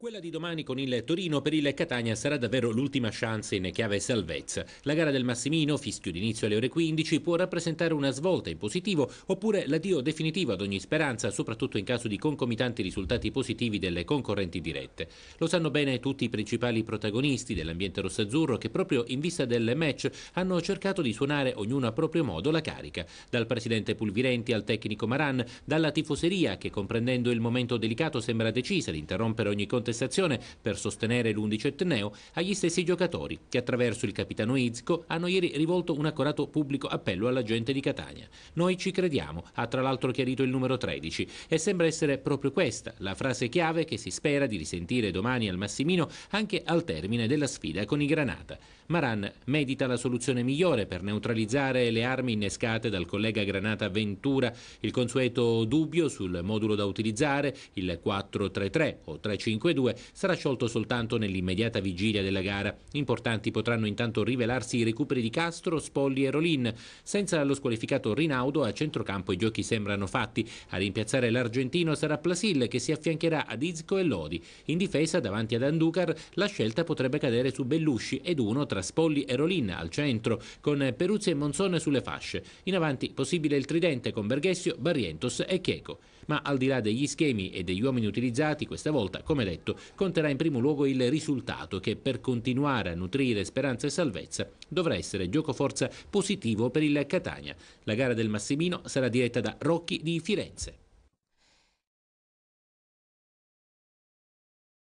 Quella di domani con il Torino per il Catania sarà davvero l'ultima chance in chiave salvezza. La gara del Massimino, fischio d'inizio alle ore 15, può rappresentare una svolta in positivo oppure l'addio definitivo ad ogni speranza, soprattutto in caso di concomitanti risultati positivi delle concorrenti dirette. Lo sanno bene tutti i principali protagonisti dell'ambiente rossazzurro che proprio in vista del match hanno cercato di suonare ognuno a proprio modo la carica, dal presidente Pulvirenti al tecnico Maran, dalla tifoseria che comprendendo il momento delicato sembra decisa di interrompere ogni contestazione contestazione per sostenere l'11 etneo agli stessi giocatori che attraverso il capitano Izco hanno ieri rivolto un accorato pubblico appello alla gente di Catania. Noi ci crediamo, ha tra l'altro chiarito il numero 13 e sembra essere proprio questa la frase chiave che si spera di risentire domani al Massimino anche al termine della sfida con i Granata. Maran medita la soluzione migliore per neutralizzare le armi innescate dal collega Granata Ventura, il consueto dubbio sul modulo da utilizzare, il 433 o 352 2022 sarà sciolto soltanto nell'immediata vigilia della gara. Importanti potranno intanto rivelarsi i recuperi di Castro, Spolli e Rolin. Senza lo squalificato Rinaudo a centrocampo i giochi sembrano fatti. A rimpiazzare l'argentino sarà Plasil che si affiancherà ad Izco e Lodi. In difesa davanti ad Anducar la scelta potrebbe cadere su Bellusci ed uno tra Spolli e Rolin al centro con Peruzzi e Monzone sulle fasce. In avanti possibile il tridente con Berghessio, Barrientos e Chieco. Ma al di là degli schemi e degli uomini utilizzati, questa volta, come detto, tutto conterà in primo luogo il risultato che per continuare a nutrire speranza e salvezza dovrà essere giocoforza positivo per il Catania. La gara del Massimino sarà diretta da Rocchi di Firenze.